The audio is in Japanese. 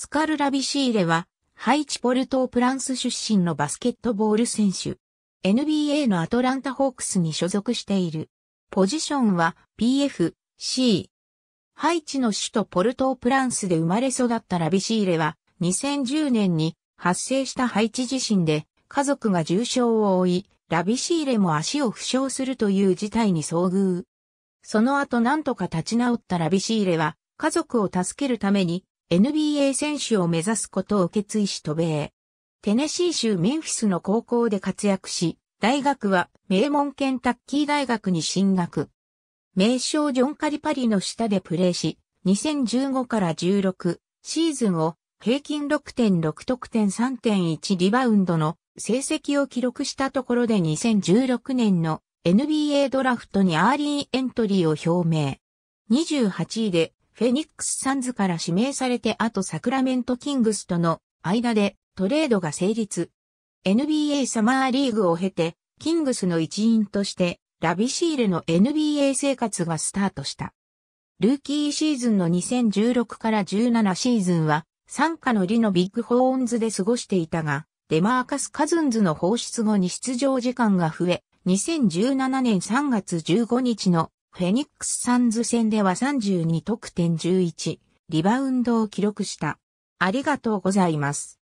スカルラビシーレは、ハイチポルトープランス出身のバスケットボール選手。NBA のアトランタホークスに所属している。ポジションは PF、C。ハイチの首都ポルトープランスで生まれ育ったラビシーレは、2010年に発生したハイチ地震で、家族が重傷を負い、ラビシーレも足を負傷するという事態に遭遇。その後何とか立ち直ったラビシーレは、家族を助けるために NBA 選手を目指すことを決意し渡米。テネシー州メンフィスの高校で活躍し、大学は名門ケンタッキー大学に進学。名称ジョン・カリパリの下でプレーし、2015から16シーズンを平均6.6得点3.1リバウンドの成績を記録したところで2016年の NBA ドラフトにアーリーエントリーを表明。28位でフェニックスサンズから指名されてあとサクラメントキングスとの間でトレードが成立。NBA サマーリーグを経て、キングスの一員として、ラビシールの NBA 生活がスタートした。ルーキーシーズンの2016から17シーズンは、参加のリのビッグホーンズで過ごしていたが、デマーカス・カズンズの放出後に出場時間が増え、2017年3月15日のフェニックスサンズ戦では32得点11、リバウンドを記録した。ありがとうございます。